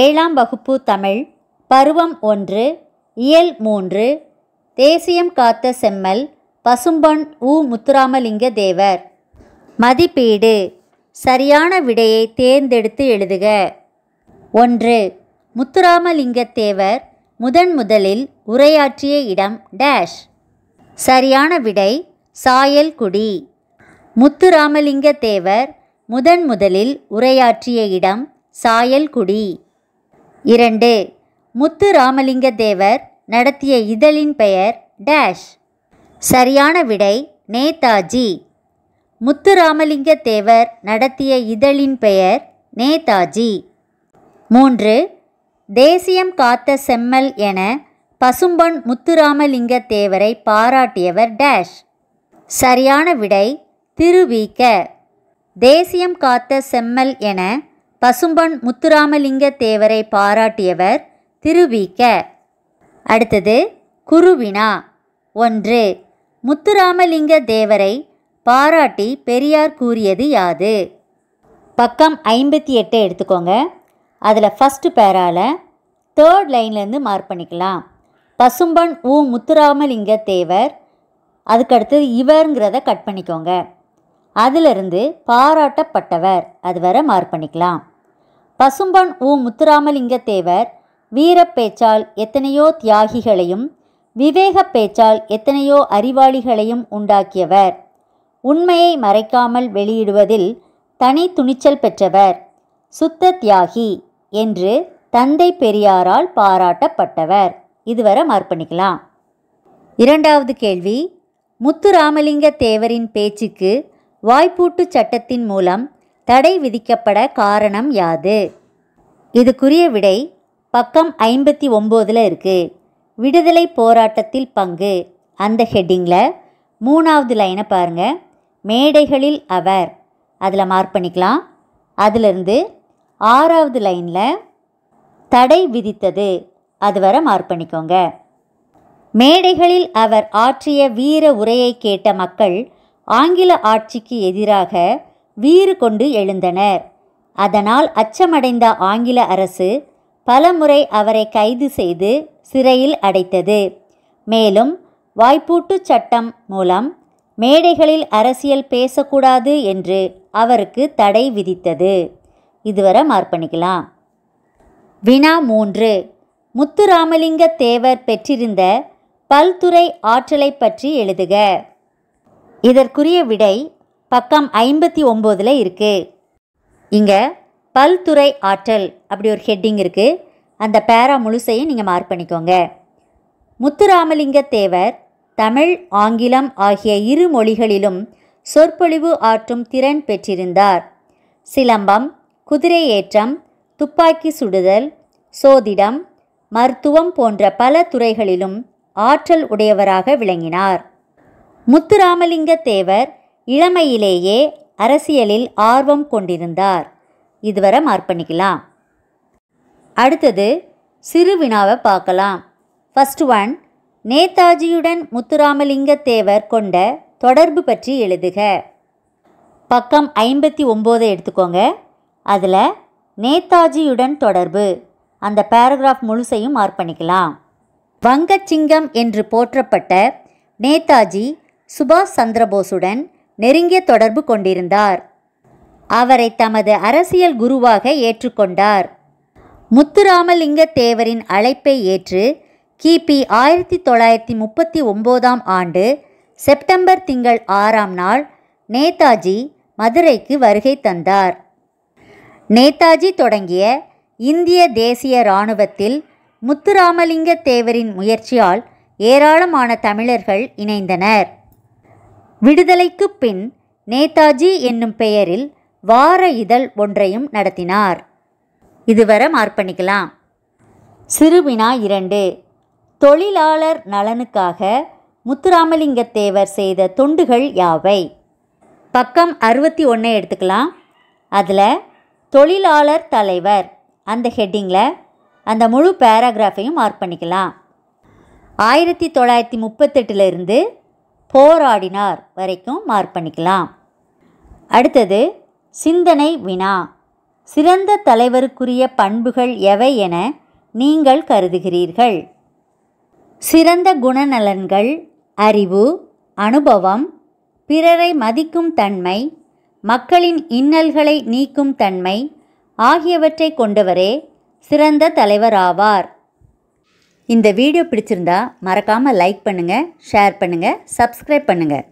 ஏழாம் வகுப்பு தமிழ் பருவம் ஒன்று இயல் மூன்று தேசியம் காத்த செம்மல் பசும்பொன் உ முத்துராமலிங்க தேவர் மதிப்பீடு சரியான விடையை தேர்ந்தெடுத்து எழுதுக ஒன்று முத்துராமலிங்க தேவர் முதன் முதலில் உரையாற்றிய இடம் டேஷ் சரியான விடை சாயல்குடி முத்துராமலிங்க தேவர் முதன் முதலில் உரையாற்றிய இடம் சாயல்குடி இரண்டு முத்து ராமலிங்க தேவர் நடத்திய இதழின் பெயர் டேஷ் சரியான விடை நேதாஜி முத்து ராமலிங்க தேவர் நடத்திய இதழின் பெயர் நேதாஜி மூன்று தேசியம் காத்த செம்மல் என பசும்பொன் முத்துராமலிங்க தேவரை பாராட்டியவர் டேஷ் சரியான விடை திருவீக்க தேசியம் காத்த செம்மல் என பசும்பொன் முத்துராமலிங்க தேவரை பாராட்டியவர் திருவிக்க அடுத்தது குருவினா ஒன்று முத்துராமலிங்க தேவரை பாராட்டி பெரியார் கூறியது யாது பக்கம் ஐம்பத்தி எட்டு எடுத்துக்கோங்க அதில் ஃபஸ்ட்டு பேரால் தேர்ட் லைன்லேருந்து மார்க் பண்ணிக்கலாம் பசும்பன் ஊ முத்துராமலிங்க தேவர் அதுக்கடுத்து இவருங்கிறத கட் பண்ணிக்கோங்க அதிலிருந்து பாராட்டப்பட்டவர் அது வர மார்க் பண்ணிக்கலாம் பசும்பன் ஊ முத்துராமலிங்க தேவர் வீரப்பேச்சால் எத்தனையோ தியாகிகளையும் விவேக பேச்சால் எத்தனையோ அறிவாளிகளையும் உண்டாக்கியவர் உண்மையை மறைக்காமல் வெளியிடுவதில் தனி துணிச்சல் பெற்றவர் சுத்த தியாகி என்று தந்தை பெரியாரால் பாராட்டப்பட்டவர் இதுவரை மார்க் இரண்டாவது கேள்வி முத்துராமலிங்க தேவரின் பேச்சுக்கு வாய்ப்பூட்டு சட்டத்தின் மூலம் தடை விதிக்கப்பட காரணம் யாது இதுக்குரிய விடை பக்கம் ஐம்பத்தி ஒம்போதில் இருக்குது விடுதலை போராட்டத்தில் பங்கு அந்த ஹெட்டிங்கில் மூணாவது லைனை பாருங்கள் மேடைகளில் அவர் அதில் மார்க் பண்ணிக்கலாம் அதிலிருந்து ஆறாவது லைனில் தடை விதித்தது அது வர மார்க் பண்ணிக்கோங்க மேடைகளில் அவர் ஆற்றிய வீர உரையை கேட்ட மக்கள் ஆங்கில ஆட்சிக்கு எதிராக வீறு கொண்டு எழுந்தனர் அதனால் அச்சமடைந்த ஆங்கில அரசு பலமுறை அவரை கைது செய்து சிறையில் அடைத்தது மேலும் வாய்ப்பூட்டு சட்டம் மூலம் மேடைகளில் அரசியல் பேசக்கூடாது என்று அவருக்கு தடை விதித்தது இதுவரை மார்பணிக்கலாம் வினா மூன்று முத்துராமலிங்க தேவர் பெற்றிருந்த பல்துறை ஆற்றலை பற்றி எழுதுக இதற்குரிய விடை பக்கம் ஐம்பத்தி ஒம்போதில் இருக்குது இங்கே பல்துறை ஆற்றல் அப்படி ஒரு ஹெட்டிங் இருக்குது அந்த பேரா முழுசையும் நீங்கள் மார்க் பண்ணிக்கோங்க முத்துராமலிங்க தேவர் தமிழ் ஆங்கிலம் ஆகிய இரு மொழிகளிலும் சொற்பொழிவு ஆற்றும் திறன் பெற்றிருந்தார் சிலம்பம் குதிரை ஏற்றம் துப்பாக்கி சுடுதல் சோதிடம் மருத்துவம் போன்ற பல துறைகளிலும் ஆற்றல் உடையவராக விளங்கினார் முத்துராமலிங்க தேவர் இளமையிலேயே அரசியலில் ஆர்வம் கொண்டிருந்தார் இதுவரை மார்க் பண்ணிக்கலாம் அடுத்தது சிறு வினாவை பார்க்கலாம் ஃபஸ்ட் ஒன் நேதாஜியுடன் முத்துராமலிங்க தேவர் கொண்ட தொடர்பு பற்றி எழுதுக பக்கம் ஐம்பத்தி ஒம்போதை எடுத்துக்கோங்க அதில் நேதாஜியுடன் தொடர்பு அந்த பேராகிராஃப் முழுசையும் மார்க் பண்ணிக்கலாம் வங்கச்சிங்கம் என்று போற்றப்பட்ட நேதாஜி சுபாஷ் சந்திரபோஸுடன் நெருங்கிய தொடர்பு கொண்டிருந்தார் அவரை தமது அரசியல் குருவாக ஏற்றுக்கொண்டார் முத்துராமலிங்க தேவரின் அழைப்பை ஏற்று கிபி ஆயிரத்தி தொள்ளாயிரத்தி முப்பத்தி ஒம்போதாம் ஆண்டு செப்டம்பர் திங்கள் ஆறாம் நாள் நேதாஜி மதுரைக்கு வருகை தந்தார் நேதாஜி தொடங்கிய இந்திய தேசிய இராணுவத்தில் முத்துராமலிங்க தேவரின் முயற்சியால் ஏராளமான தமிழர்கள் இணைந்தனர் விடுதலைக்கு பின் நேதாஜி என்னும் பெயரில் வார இதழ் ஒன்றையும் நடத்தினார் இதுவரை மார்ப்பணிக்கலாம் பண்ணிக்கலாம் சிறுவினா இரண்டு தொழிலாளர் நலனுக்காக முத்துராமலிங்கத்தேவர் செய்த தொண்டுகள் யாவை பக்கம் அறுபத்தி ஒன்றை எடுத்துக்கலாம் அதில் தொழிலாளர் தலைவர் அந்த ஹெட்டிங்கில் அந்த முழு பேராகிராஃபையும் மார்க் பண்ணிக்கலாம் ஆயிரத்தி தொள்ளாயிரத்தி முப்பத்தெட்டுலேருந்து போராடினார் வரைக்கும் மார்க் பண்ணிக்கலாம் அடுத்தது சிந்தனை வினா சிறந்த தலைவருக்குரிய பண்புகள் எவை என நீங்கள் கருதுகிறீர்கள் சிறந்த குணநலன்கள் அறிவு அனுபவம் பிறரை மதிக்கும் தன்மை மக்களின் இன்னல்களை நீக்கும் தன்மை ஆகியவற்றை கொண்டவரே சிறந்த தலைவராவார் இந்த வீடியோ பிடிச்சிருந்தா மறக்காமல் லைக் பண்ணுங்கள் ஷேர் பண்ணுங்கள் சப்ஸ்கிரைப் பண்ணுங்கள்